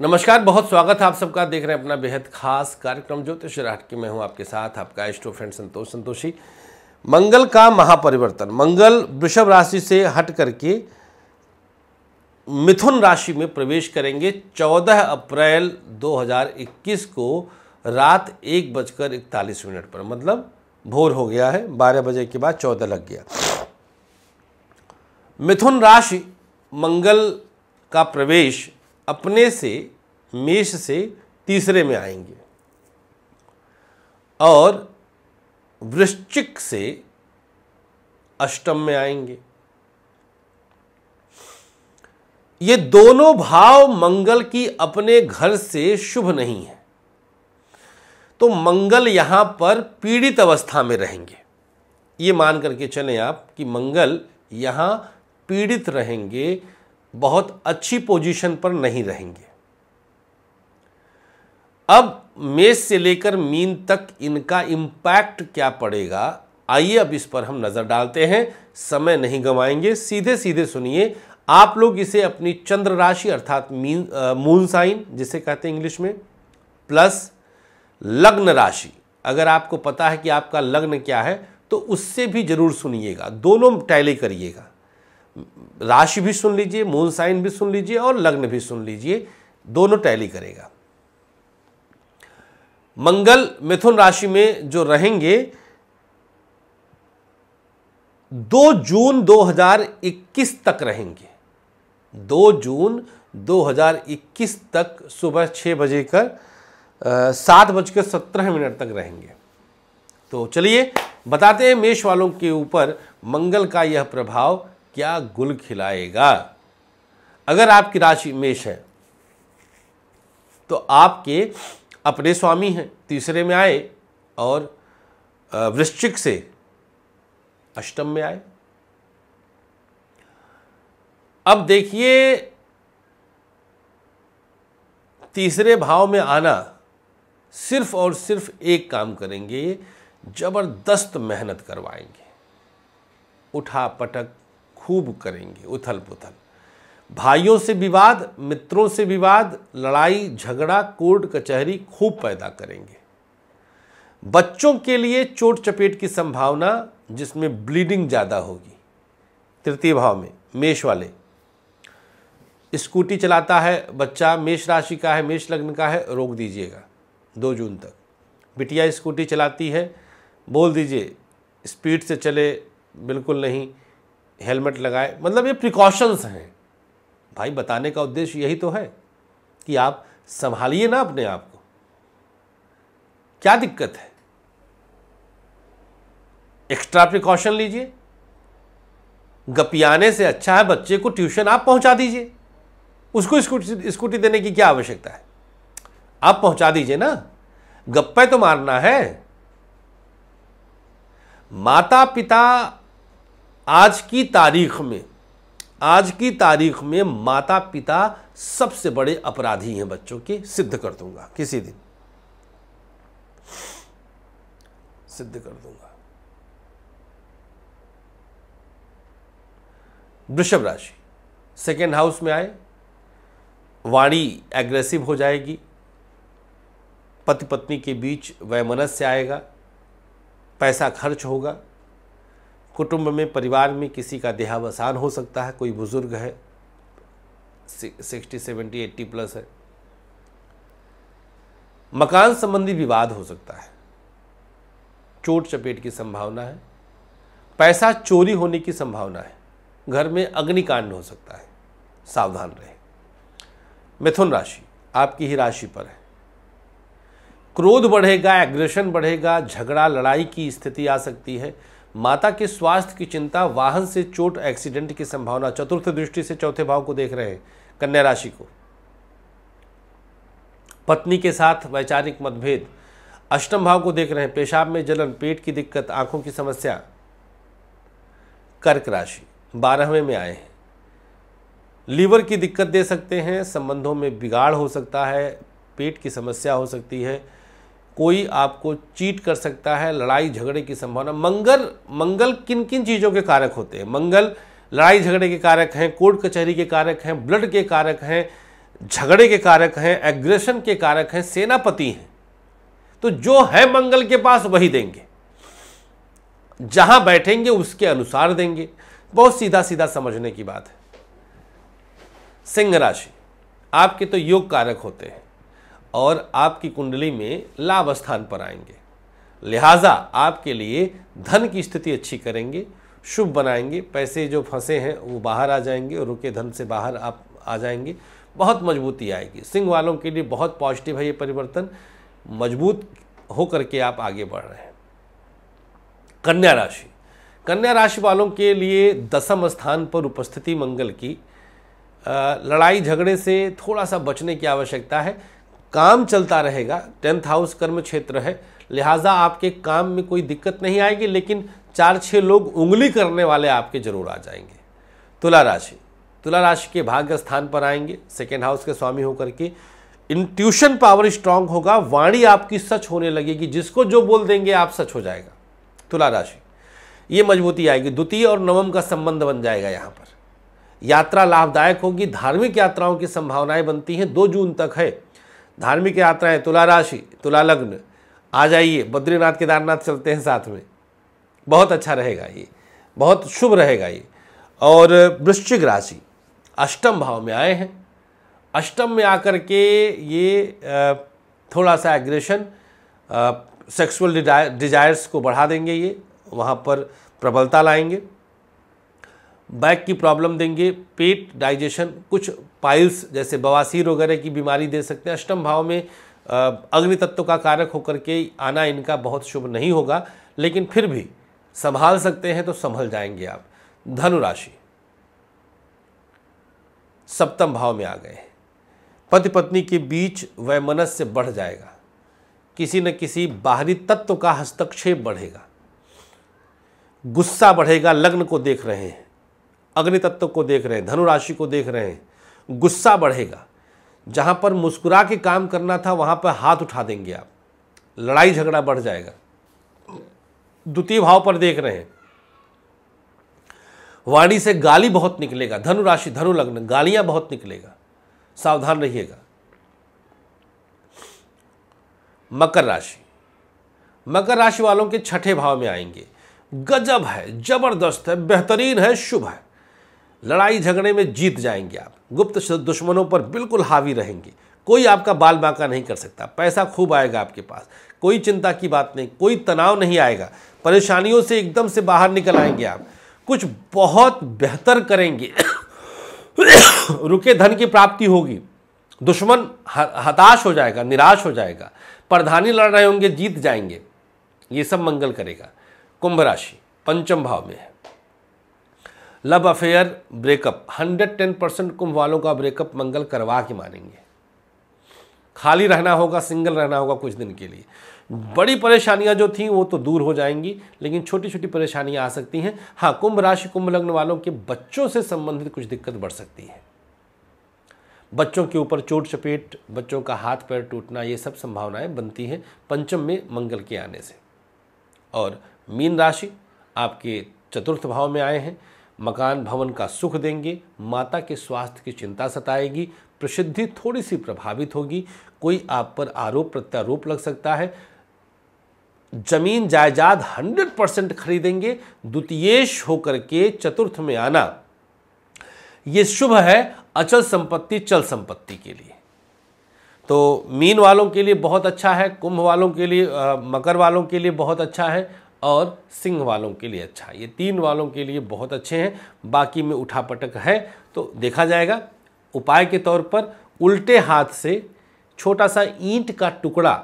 नमस्कार बहुत स्वागत है आप सबका देख रहे हैं अपना बेहद खास कार्यक्रम ज्योतिष राटकी मैं हूं आपके साथ आपका एस्ट्रो फ्रेंड संतोष संतोषी मंगल का महापरिवर्तन मंगल वृषभ राशि से हट करके मिथुन राशि में प्रवेश करेंगे 14 अप्रैल 2021 को रात एक बजकर इकतालीस मिनट पर मतलब भोर हो गया है 12 बजे के बाद चौदह लग गया मिथुन राशि मंगल का प्रवेश अपने से मेष से तीसरे में आएंगे और वृश्चिक से अष्टम में आएंगे ये दोनों भाव मंगल की अपने घर से शुभ नहीं है तो मंगल यहां पर पीड़ित अवस्था में रहेंगे ये मान करके चले आप कि मंगल यहां पीड़ित रहेंगे बहुत अच्छी पोजीशन पर नहीं रहेंगे अब मेष से लेकर मीन तक इनका इंपैक्ट क्या पड़ेगा आइए अब इस पर हम नज़र डालते हैं समय नहीं गंवाएंगे सीधे सीधे सुनिए आप लोग इसे अपनी चंद्र राशि अर्थात मीन मून साइन जिसे कहते हैं इंग्लिश में प्लस लग्न राशि अगर आपको पता है कि आपका लग्न क्या है तो उससे भी जरूर सुनिएगा दोनों टैली करिएगा राशि भी सुन लीजिए मून साइन भी सुन लीजिए और लग्न भी सुन लीजिए दोनों टैली करेगा मंगल मिथुन राशि में जो रहेंगे दो जून 2021 तक रहेंगे दो जून 2021 तक सुबह छः बजे कर सात बजकर सत्रह मिनट तक रहेंगे तो चलिए बताते हैं मेष वालों के ऊपर मंगल का यह प्रभाव क्या गुल खिलाएगा अगर आपकी राशि मेष है तो आपके अपने स्वामी हैं तीसरे में आए और वृश्चिक से अष्टम में आए अब देखिए तीसरे भाव में आना सिर्फ और सिर्फ एक काम करेंगे जबरदस्त मेहनत करवाएंगे उठा पटक खूब करेंगे उथल पुथल भाइयों से विवाद मित्रों से विवाद लड़ाई झगड़ा कोर्ट कचहरी खूब पैदा करेंगे बच्चों के लिए चोट चपेट की संभावना जिसमें ब्लीडिंग ज़्यादा होगी तृतीय भाव में मेष वाले स्कूटी चलाता है बच्चा मेष राशि का है मेष लग्न का है रोक दीजिएगा दो जून तक बिटिया स्कूटी चलाती है बोल दीजिए स्पीड से चले बिल्कुल नहीं हेलमेट लगाए मतलब ये प्रिकॉशंस हैं भाई बताने का उद्देश्य यही तो है कि आप संभालिए ना अपने आप को क्या दिक्कत है एक्स्ट्रा प्रिकॉशन लीजिए गपियाने से अच्छा है बच्चे को ट्यूशन आप पहुंचा दीजिए उसको स्कूटी स्कूटी देने की क्या आवश्यकता है आप पहुंचा दीजिए ना गप्पे तो मारना है माता पिता आज की तारीख में आज की तारीख में माता पिता सबसे बड़े अपराधी हैं बच्चों के सिद्ध कर दूंगा किसी दिन सिद्ध कर दूंगा वृषभ राशि सेकेंड हाउस में आए वाणी एग्रेसिव हो जाएगी पति पत्नी के बीच वैमनस्य आएगा पैसा खर्च होगा कुटुंब में परिवार में किसी का देहावसान हो सकता है कोई बुज़ुर्ग है सिक्सटी सेवेंटी एट्टी प्लस है मकान संबंधी विवाद हो सकता है चोट चपेट की संभावना है पैसा चोरी होने की संभावना है घर में अग्निकांड हो सकता है सावधान रहे मिथुन राशि आपकी ही राशि पर है क्रोध बढ़ेगा एग्रेशन बढ़ेगा झगड़ा लड़ाई की स्थिति आ सकती है माता के स्वास्थ्य की चिंता वाहन से चोट एक्सीडेंट की संभावना चतुर्थ दृष्टि से चौथे भाव को देख रहे हैं कन्या राशि को पत्नी के साथ वैचारिक मतभेद अष्टम भाव को देख रहे हैं पेशाब में जलन पेट की दिक्कत आंखों की समस्या कर्क राशि बारहवें में आए हैं लीवर की दिक्कत दे सकते हैं संबंधों में बिगाड़ हो सकता है पेट की समस्या हो सकती है कोई आपको चीट कर सकता है लड़ाई झगड़े की संभावना मंगल मंगल किन किन चीज़ों के कारक होते हैं मंगल लड़ाई झगड़े के कारक हैं कोर्ट कचहरी के कारक हैं ब्लड के कारक हैं झगड़े के कारक हैं एग्रेशन के कारक हैं सेनापति हैं तो जो है मंगल के पास वही देंगे जहां बैठेंगे उसके अनुसार देंगे बहुत सीधा सीधा समझने की बात है सिंह राशि आपके तो योग कारक होते हैं और आपकी कुंडली में लाभ स्थान पर आएंगे लिहाजा आपके लिए धन की स्थिति अच्छी करेंगे शुभ बनाएंगे पैसे जो फंसे हैं वो बाहर आ जाएंगे और रुके धन से बाहर आप आ जाएंगे बहुत मजबूती आएगी सिंह वालों के लिए बहुत पॉजिटिव है ये परिवर्तन मजबूत होकर के आप आगे बढ़ रहे हैं कन्या राशि कन्या राशि वालों के लिए दसम स्थान पर उपस्थिति मंगल की लड़ाई झगड़े से थोड़ा सा बचने की आवश्यकता है काम चलता रहेगा टेंथ हाउस कर्म क्षेत्र है लिहाजा आपके काम में कोई दिक्कत नहीं आएगी लेकिन चार छः लोग उंगली करने वाले आपके जरूर आ जाएंगे तुला राशि तुला राशि के भाग्य स्थान पर आएंगे सेकेंड हाउस के स्वामी होकर के इंट्यूशन पावर स्ट्रांग होगा वाणी आपकी सच होने लगेगी जिसको जो बोल देंगे आप सच हो जाएगा तुला राशि ये मजबूती आएगी द्वितीय और नवम का संबंध बन जाएगा यहाँ पर यात्रा लाभदायक होगी धार्मिक यात्राओं की संभावनाएं बनती हैं दो जून तक है धार्मिक यात्राएं तुला राशि तुला लग्न आ जाइए बद्रीनाथ केदारनाथ चलते हैं साथ में बहुत अच्छा रहेगा ये बहुत शुभ रहेगा ये और वृश्चिक राशि अष्टम भाव में आए हैं अष्टम में आकर के ये थोड़ा सा एग्रेशन सेक्सुअल डिजायर्स को बढ़ा देंगे ये वहाँ पर प्रबलता लाएंगे बैक की प्रॉब्लम देंगे पेट डाइजेशन कुछ पाइल्स जैसे बवासीर वगैरह की बीमारी दे सकते हैं अष्टम भाव में अग्नि तत्व का कारक होकर के आना इनका बहुत शुभ नहीं होगा लेकिन फिर भी संभाल सकते हैं तो संभल जाएंगे आप धनुराशि सप्तम भाव में आ गए पति पत्नी के बीच वह मनस्य बढ़ जाएगा किसी न किसी बाहरी तत्व का हस्तक्षेप बढ़ेगा गुस्सा बढ़ेगा लग्न को देख रहे हैं अग्नि तत्व को देख रहे हैं धनु राशि को देख रहे हैं गुस्सा बढ़ेगा जहां पर मुस्कुरा के काम करना था वहां पर हाथ उठा देंगे आप लड़ाई झगड़ा बढ़ जाएगा द्वितीय भाव पर देख रहे हैं वाणी से गाली बहुत निकलेगा धनु राशि धनु लग्न गालियां बहुत निकलेगा सावधान रहिएगा मकर राशि मकर राशि वालों के छठे भाव में आएंगे गजब है जबरदस्त है बेहतरीन है शुभ है लड़ाई झगड़े में जीत जाएंगे आप गुप्त दुश्मनों पर बिल्कुल हावी रहेंगे कोई आपका बाल बांका नहीं कर सकता पैसा खूब आएगा आपके पास कोई चिंता की बात नहीं कोई तनाव नहीं आएगा परेशानियों से एकदम से बाहर निकल आएंगे आप कुछ बहुत बेहतर करेंगे रुके धन की प्राप्ति होगी दुश्मन हताश हो जाएगा निराश हो जाएगा प्रधानी लड़ रहे होंगे जीत जाएंगे ये सब मंगल करेगा कुंभ राशि पंचम भाव में है लव अफेयर ब्रेकअप 110 परसेंट कुंभ वालों का ब्रेकअप मंगल करवा के मानेंगे खाली रहना होगा सिंगल रहना होगा कुछ दिन के लिए बड़ी परेशानियां जो थी वो तो दूर हो जाएंगी लेकिन छोटी छोटी परेशानियां आ सकती हैं हाँ कुंभ राशि कुंभ लग्न वालों के बच्चों से संबंधित कुछ दिक्कत बढ़ सकती है बच्चों के ऊपर चोट चपेट बच्चों का हाथ पैर टूटना ये सब संभावनाएं बनती हैं पंचम में मंगल के आने से और मीन राशि आपके चतुर्थ भाव में आए हैं मकान भवन का सुख देंगे माता के स्वास्थ्य की चिंता सताएगी प्रसिद्धि थोड़ी सी प्रभावित होगी कोई आप पर आरोप प्रत्यारोप लग सकता है जमीन जायदाद हंड्रेड परसेंट खरीदेंगे द्वितीयेश होकर के चतुर्थ में आना यह शुभ है अचल संपत्ति चल संपत्ति के लिए तो मीन वालों के लिए बहुत अच्छा है कुंभ वालों के लिए आ, मकर वालों के लिए बहुत अच्छा है और सिंह वालों के लिए अच्छा ये तीन वालों के लिए बहुत अच्छे हैं बाकी में उठापटक है तो देखा जाएगा उपाय के तौर पर उल्टे हाथ से छोटा सा ईंट का टुकड़ा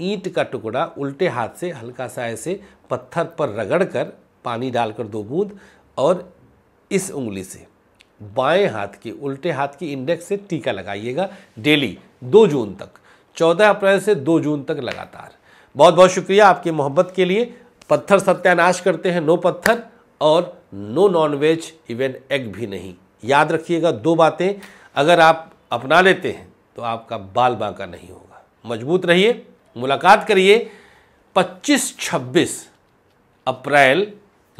ईंट का टुकड़ा उल्टे हाथ से हल्का सा ऐसे पत्थर पर रगड़ कर पानी डालकर दो बूंद और इस उंगली से बाएं हाथ की उल्टे हाथ की इंडेक्स से टीका लगाइएगा डेली दो जून तक चौदह अप्रैल से दो जून तक लगातार बहुत बहुत शुक्रिया आपकी मोहब्बत के लिए पत्थर सत्यानाश करते हैं नो पत्थर और नो नॉनवेज इवन एग भी नहीं याद रखिएगा दो बातें अगर आप अपना लेते हैं तो आपका बाल बांका नहीं होगा मजबूत रहिए मुलाकात करिए 25-26 अप्रैल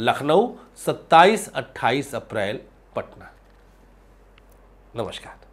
लखनऊ 27-28 अप्रैल पटना नमस्कार